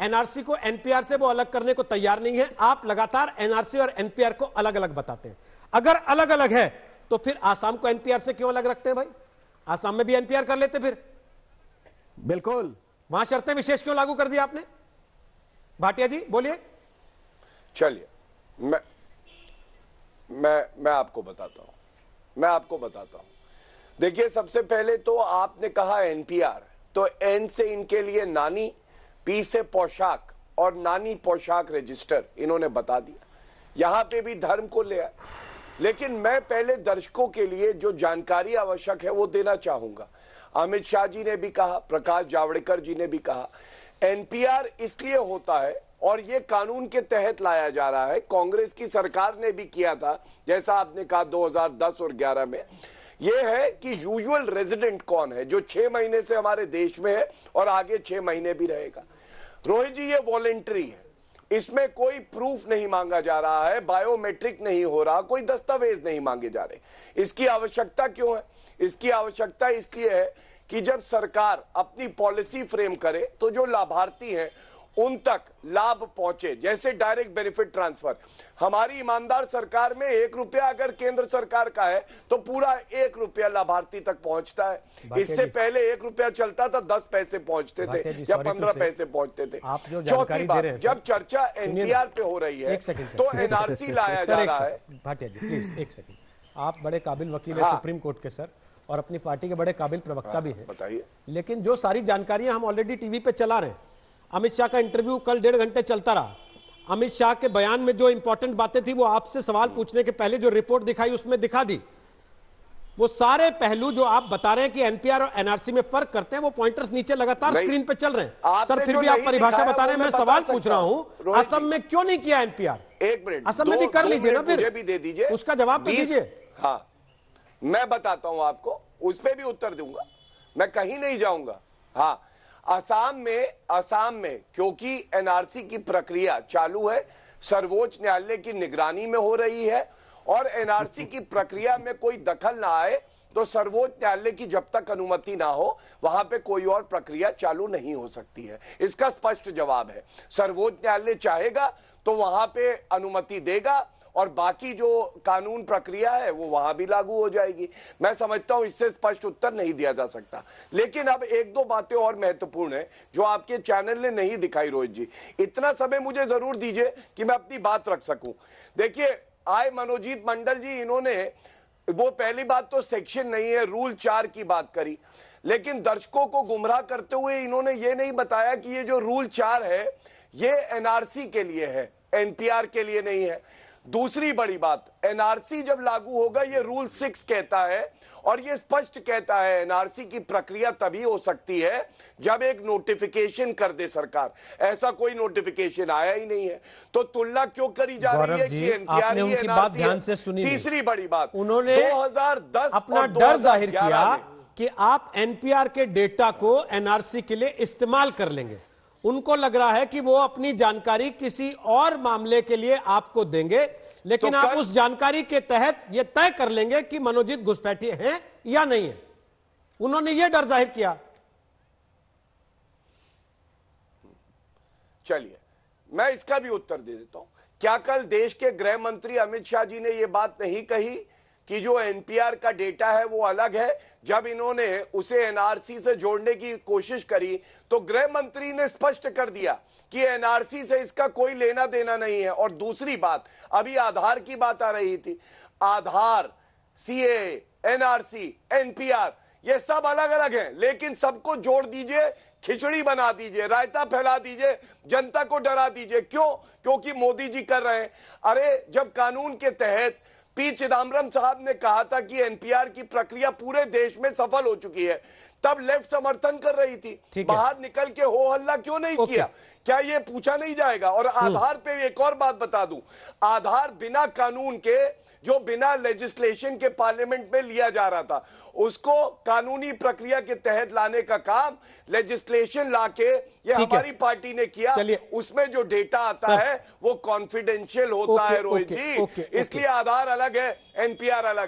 NRC को NPR से वो अलग करने को तैयार नहीं है आप लगातार एनआरसी और एनपीआर को अलग अलग बताते हैं अगर अलग अलग है तो फिर आसाम को एनपीआर से क्यों अलग रखते हैं भाई आसाम में भी एनपीआर कर लेते फिर बिल्कुल वहां शर्तें विशेष क्यों लागू कर दी आपने भाटिया जी बोलिए चलिए मैं मैं मैं आपको बताता हूं मैं आपको बताता हूं देखिए सबसे पहले तो आपने कहा एनपीआर तो एन से इनके लिए नानी पी से पोशाक और नानी पोशाक रजिस्टर इन्होंने बता दिया यहां पे भी धर्म को ले आए लेकिन मैं पहले दर्शकों के लिए जो जानकारी आवश्यक है वो देना चाहूंगा अमित शाह जी ने भी कहा प्रकाश जावड़ेकर जी ने भी कहा एनपीआर इसलिए होता है और ये कानून के तहत लाया जा रहा है कांग्रेस की सरकार ने भी किया था जैसा आपने कहा 2010 और 11 में ये है कि यूजुअल रेजिडेंट कौन है जो छह महीने से हमारे देश में है और आगे छह महीने भी रहेगा रोहित जी ये वॉलेंट्री है इसमें कोई प्रूफ नहीं मांगा जा रहा है बायोमेट्रिक नहीं हो रहा कोई दस्तावेज नहीं मांगे जा रहे इसकी आवश्यकता क्यों है इसकी आवश्यकता इसलिए है कि जब सरकार अपनी पॉलिसी फ्रेम करे तो जो लाभार्थी है उन तक लाभ पहुंचे जैसे डायरेक्ट बेनिफिट ट्रांसफर हमारी ईमानदार सरकार में एक रुपया अगर केंद्र सरकार का है तो पूरा एक रुपया लाभार्थी तक पहुंचता है इससे पहले एक रुपया चलता था दस पैसे पहुंचते थे या पंद्रह पैसे पहुंचते थे चौथी बात जब चर्चा एनडीआर पे हो रही है तो एनआरसी लाया जा रहा है भाटिया जी प्लीज एक सेकंड आप बड़े काबिल वकील हैं हाँ। सुप्रीम कोर्ट के सर और अपनी पार्टी के बड़े काबिल प्रवक्ता हाँ, भी है लेकिन जो सारी जानकारियां हम ऑलरेडी टीवी पे चला रहे हैं अमित शाह का इंटरव्यू कल डेढ़ घंटे चलता रहा अमित शाह के बयान में जो इंपॉर्टेंट बातें थी वो आपसे सवाल पूछने के पहले जो रिपोर्ट दिखाई उसमें दिखा दी वो सारे पहलू जो आप बता रहे हैं कि एनपीआर और एनआरसी में फर्क करते हैं वो पॉइंटर्स नीचे लगातार स्क्रीन पे चल रहे हैं सर फिर भी आप परिभाषा बता रहे हैं मैं सवाल पूछ रहा हूं असम में क्यों नहीं किया एनपीआर एक मिनट असम में भी कर लीजिए ना फिर भी दे दीजिए उसका जवाब दे तो दीजिए हाँ मैं बताता हूं आपको उस पर भी उत्तर दूंगा मैं कहीं नहीं जाऊंगा हाँ असम में असम में क्योंकि एनआरसी की प्रक्रिया चालू है सर्वोच्च न्यायालय की निगरानी में हो रही है और एनआरसी की प्रक्रिया में कोई दखल ना आए तो सर्वोच्च न्यायालय की जब तक अनुमति ना हो वहां पे कोई और प्रक्रिया चालू नहीं हो सकती है इसका स्पष्ट जवाब है सर्वोच्च न्यायालय चाहेगा तो वहां पे अनुमति देगा और बाकी जो कानून प्रक्रिया है वो वहां भी लागू हो जाएगी मैं समझता हूं इससे स्पष्ट उत्तर नहीं दिया जा सकता लेकिन अब एक दो बातें और महत्वपूर्ण है जो आपके चैनल ने नहीं दिखाई रोहित जी इतना समय मुझे जरूर दीजिए कि मैं अपनी बात रख सकूं देखिए आए मनोजीत मंडल जी इन्होंने वो पहली बात तो सेक्शन नहीं है रूल चार की बात करी लेकिन दर्शकों को गुमराह करते हुए इन्होंने ये नहीं बताया कि ये जो रूल चार है ये एनआरसी के लिए है एनपीआर के लिए नहीं है दूसरी बड़ी बात एनआरसी जब लागू होगा ये रूल सिक्स कहता है और ये स्पष्ट कहता है एनआरसी की प्रक्रिया तभी हो सकती है जब एक नोटिफिकेशन कर दे सरकार ऐसा कोई नोटिफिकेशन आया ही नहीं है तो तुलना क्यों करी जा रही है कि e, आपने उनकी बात ध्यान से सुनी तीसरी बड़ी बात उन्होंने 2010 अपना डर जाहिर किया कि आप एनपीआर के डेटा को एनआरसी के लिए इस्तेमाल कर लेंगे उनको लग रहा है कि वो अपनी जानकारी किसी और मामले के लिए आपको देंगे लेकिन तो आप उस जानकारी के तहत ये तय कर लेंगे कि मनोजीत घुसपैठी हैं या नहीं है उन्होंने ये डर जाहिर किया चलिए मैं इसका भी उत्तर दे देता हूं क्या कल देश के गृह मंत्री अमित शाह जी ने यह बात नहीं कही कि जो एनपीआर का डेटा है वो अलग है जब इन्होंने उसे एनआरसी से जोड़ने की कोशिश करी तो गृह मंत्री ने स्पष्ट कर दिया कि एनआरसी से इसका कोई लेना देना नहीं है और दूसरी बात अभी आधार की बात आ रही थी आधार सी एनआरसी एनपीआर ये सब अलग अलग हैं लेकिन सबको जोड़ दीजिए खिचड़ी बना दीजिए रायता फैला दीजिए जनता को डरा दीजिए क्यों क्योंकि मोदी जी कर रहे हैं अरे जब कानून के तहत पी चिदम्बरम साहब ने कहा था कि एनपीआर की प्रक्रिया पूरे देश में सफल हो चुकी है तब लेफ्ट समर्थन कर रही थी बाहर निकल के हो हल्ला क्यों नहीं किया क्या ये पूछा नहीं जाएगा और हम्म। आधार पे एक और बात बता दूं आधार बिना कानून के जो बिना लेजिस्लेशन के पार्लियामेंट में लिया जा रहा था उसको कानूनी प्रक्रिया के तहत लाने का काम लेजिस्लेशन लाके ये हमारी पार्टी ने किया उसमें जो डेटा आता है वो कॉन्फिडेंशियल होता है रोहित जी इसलिए आधार अलग है एनपीआर अलग है